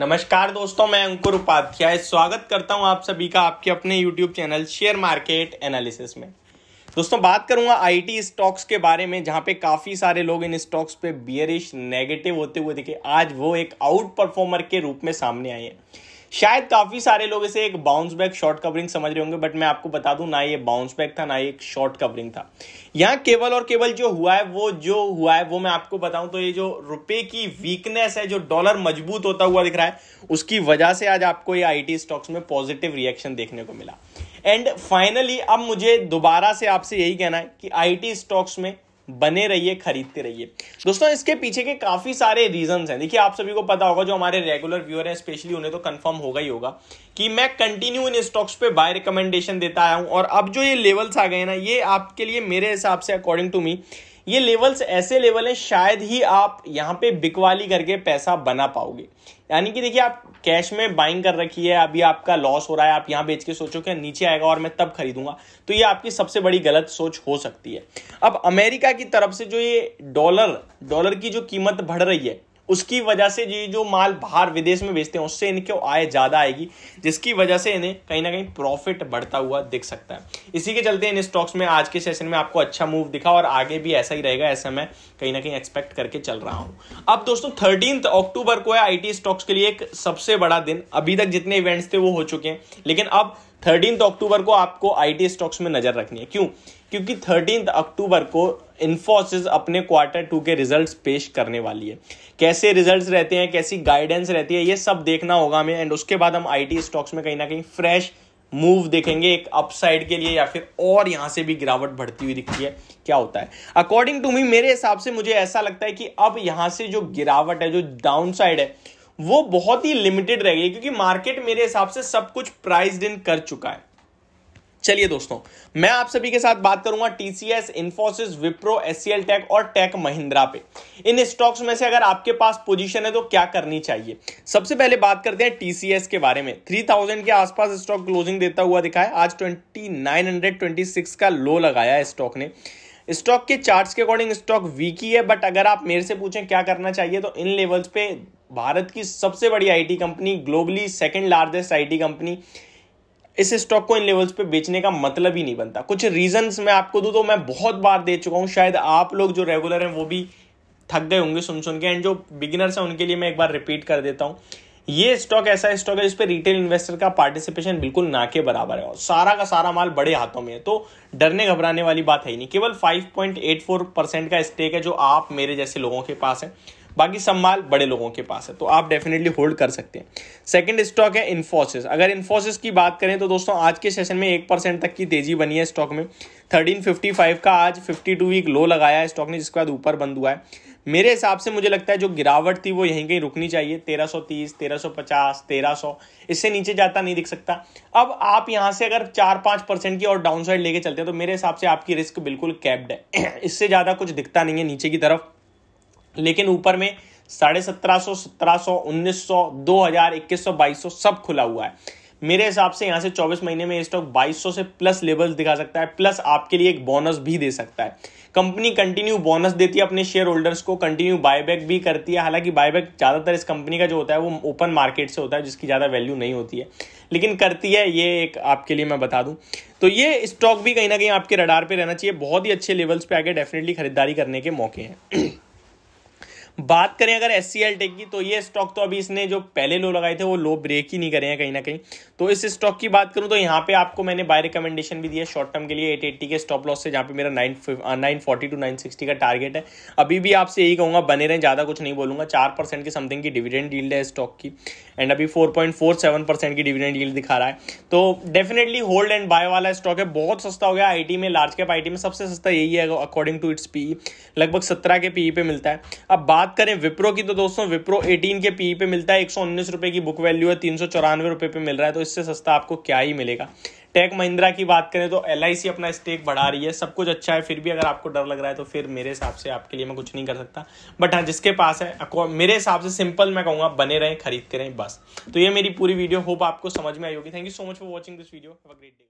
नमस्कार दोस्तों मैं अंकुर उपाध्याय स्वागत करता हूं आप सभी का आपके अपने YouTube channel share market analysis में दोस्तों बात करूंगा आईटी स्टॉक्स के बारे में जहां पे काफ़ी सारे लोग इन स्टॉक्स पे बियरिश नेगेटिव होते हुए देखे आज वो एक आउट परफॉर्मर के रूप में सामने आए हैं शायद काफी सारे लोग इसे एक बाउंस बैक शॉर्ट कवरिंग समझ रहे होंगे बट मैं आपको बता दूं ना ये बाउंस बैक था ना ये एक शॉर्ट कवरिंग था यहाँ केवल और केवल जो हुआ है वो जो हुआ है वो मैं आपको बताऊं तो ये जो रुपए की वीकनेस है जो डॉलर मजबूत होता हुआ दिख रहा है उसकी वजह से आज आपको ये आईटी स्टॉक्स में पॉजिटिव रिएक्शन देखने को मिला एंड फाइनली अब मुझे दोबारा से आपसे यही कहना है कि आईटी स्टॉक्स में बने रहिए खरीदते रहिए दोस्तों इसके पीछे के काफ़ी सारे रीजन हैं देखिए आप सभी को पता होगा जो हमारे रेगुलर व्यूअर हैं स्पेशली उन्हें तो कंफर्म होगा ही होगा कि मैं कंटिन्यू इन स्टॉक्स पे बाय रिकमेंडेशन देता आया हूं और अब जो ये लेवल्स आ गए ना ये आपके लिए मेरे हिसाब से अकॉर्डिंग टू मी ये लेवल्स ऐसे लेवल हैं शायद ही आप यहाँ पे बिकवाली करके पैसा बना पाओगे यानी कि देखिए आप कैश में बाइंग कर रखी है अभी आपका लॉस हो रहा है आप यहां बेच के सोचो कि नीचे आएगा और मैं तब खरीदूंगा तो ये आपकी सबसे बड़ी गलत सोच हो सकती है अब अमेरिका की तरफ से जो ये डॉलर डॉलर की जो कीमत बढ़ रही है उसकी वजह से ये जो माल बाहर विदेश में बेचते हैं उससे इनके आय ज़्यादा आएगी जिसकी वजह से इन्हें कहीं ना कहीं प्रॉफिट बढ़ता हुआ दिख सकता है इसी के चलते इन स्टॉक्स में आज के सेशन में आपको अच्छा मूव दिखा और आगे भी ऐसा ही रहेगा ऐसा मैं कहीं ना कहीं एक्सपेक्ट करके चल रहा हूँ अब दोस्तों थर्टीन अक्टूबर को है आई स्टॉक्स के लिए एक सबसे बड़ा दिन अभी तक जितने इवेंट्स थे वो हो चुके हैं लेकिन अब थर्टीन अक्टूबर को आपको आई स्टॉक्स में नजर रखनी है क्यों क्योंकि थर्टीन अक्टूबर को इन्फोसिस अपने क्वार्टर टू के रिजल्ट्स पेश करने वाली है कैसे रिजल्ट्स रहते हैं कैसी गाइडेंस रहती है ये सब देखना होगा हमें एंड उसके बाद हम आईटी स्टॉक्स में कहीं ना कहीं फ्रेश मूव देखेंगे एक अपसाइड के लिए या फिर और यहां से भी गिरावट बढ़ती हुई दिखती है क्या होता है अकॉर्डिंग टू मी मेरे हिसाब से मुझे ऐसा लगता है कि अब यहाँ से जो गिरावट है जो डाउन साइड है वो बहुत ही लिमिटेड रहेगी क्योंकि मार्केट मेरे हिसाब से सब कुछ प्राइज इन कर चुका है चलिए दोस्तों मैं आप सभी के साथ बात करूंगा TCS Infosys Wipro S tech और टेक महिंद्रा पे इन स्टॉक्स में से अगर आपके पास पोजीशन है तो क्या करनी चाहिए सबसे पहले बात करते हैं टीसीएस के बारे में 3000 के आसपास स्टॉक क्लोजिंग देता हुआ दिखा है आज 2926 का लो लगाया स्टॉक ने स्टॉक के चार्ट के अकॉर्डिंग स्टॉक वीकी है बट अगर आप मेरे से पूछें क्या करना चाहिए तो इन लेवल्स पे भारत की सबसे बड़ी IT company globally second largest IT company इस स्टॉक को इन लेवल्स पे बेचने का मतलब ही नहीं बनता कुछ रीजंस मैं आपको दूं तो मैं बहुत बार दे चुका हूं शायद आप लोग जो रेगुलर हैं वो भी थक गए होंगे सुन सुन के एंड जो बिगिनर्स हैं उनके लिए मैं एक बार रिपीट कर देता हूँ ये स्टॉक ऐसा स्टॉक है जिसपे रिटेल इन्वेस्टर का पार्टिसिपेशन बिल्कुल ना के बराबर है और सारा का सारा माल बड़े हाथों में है तो डरने घबराने वाली बात है ही नहीं केवल 5.84 परसेंट का स्टेक है जो आप मेरे जैसे लोगों के पास है बाकी सब माल बड़े लोगों के पास है तो आप डेफिनेटली होल्ड कर सकते हैं सेकंड स्टॉक है इन्फोसिस अगर इन्फोसिस की बात करें तो दोस्तों आज के सेशन में एक परसेंट तक की तेजी बनी है स्टॉक में थर्टीन फिफ्टी फाइव का आज फिफ्टी टू वीक लो लगाया है स्टॉक ने जिसके बाद ऊपर बंद हुआ है मेरे हिसाब से मुझे लगता है जो गिरावट थी वो यहीं कहीं रुकनी चाहिए तेरह तेरह सौ सौ तीस पचास तेरह सौ इससे नीचे जाता नहीं दिख सकता अब आप यहां से अगर चार पांच परसेंट की और डाउन साइड लेके चलते हैं तो मेरे हिसाब से आपकी रिस्क बिल्कुल कैप्ड है इससे ज़्यादा कुछ दिखता नहीं है नीचे की तरफ लेकिन ऊपर में साढ़े सत्रह सौ सत्रह सौ उन्नीस सौ दो हजार इक्कीस सौ बाईस सौ सब खुला हुआ है मेरे हिसाब से यहाँ से 24 महीने में स्टॉक 2200 से प्लस लेवल्स दिखा सकता है प्लस आपके लिए एक बोनस भी दे सकता है कंपनी कंटिन्यू बोनस देती है अपने शेयर होल्डर्स को कंटिन्यू बायबैक भी करती है हालांकि बायबैक ज़्यादातर इस कंपनी का जो होता है वो ओपन मार्केट से होता है जिसकी ज़्यादा वैल्यू नहीं होती है लेकिन करती है ये एक आपके लिए मैं बता दूं तो ये स्टॉक भी कहीं ना कहीं आपके रडार पे रहना चाहिए बहुत ही अच्छे लेवल्स पे आगे डेफिनेटली खरीदारी करने के मौके हैं बात करें अगर एस सी एल टेक की तो ये स्टॉक तो अभी इसने जो पहले लो लगाए थे वो लो ब्रेक ही नहीं करे हैं कहीं ना कहीं तो इस स्टॉक की बात करूं तो यहाँ पे आपको मैंने बाय रिकमेंडेशन भी दिया शॉर्ट टर्म के लिए 880 के स्टॉप लॉस से जहाँ पे मेरा nine nine forty two nine sixty का टारगेट है अभी भी आपसे यही कहूँगा बने रहें ज़्यादा कुछ नहीं बोलूँगा चार परसेंट की समथिंग की डिविडेंड डील है स्टॉक की एंड अभी four point four seven percent की डिविडेंड डील दिखा रहा है तो डेफिनेटली होल्ड एंड बाय वाला स्टॉक है बहुत सस्ता हो गया आई में लार्ज कैप आई में सबसे सस्ता यही है अकॉर्डिंग टू इट्स पी लगभग सत्रह के पी e पे मिलता है अब बात बात करें विप्रो की तो दोस्तों विप्रो 18 के पीई पे मिलता है एक रुपए की बुक वैल्यू है तीन सौ रुपए पे मिल रहा है तो इससे सस्ता आपको क्या ही मिलेगा टेक महिंद्रा की बात करें तो एल अपना स्टेक बढ़ा रही है सब कुछ अच्छा है फिर भी अगर आपको डर लग रहा है तो फिर मेरे हिसाब से आपके लिए मैं कुछ नहीं कर सकता बट हाँ जिसके पास है मेरे हिसाब से सिंपल मैं कहूँगा बने रहें खरीदते रहें बस तो ये मेरी पूरी वीडियो होप आपको समझ में आई होगी thank you so much for watching this video great day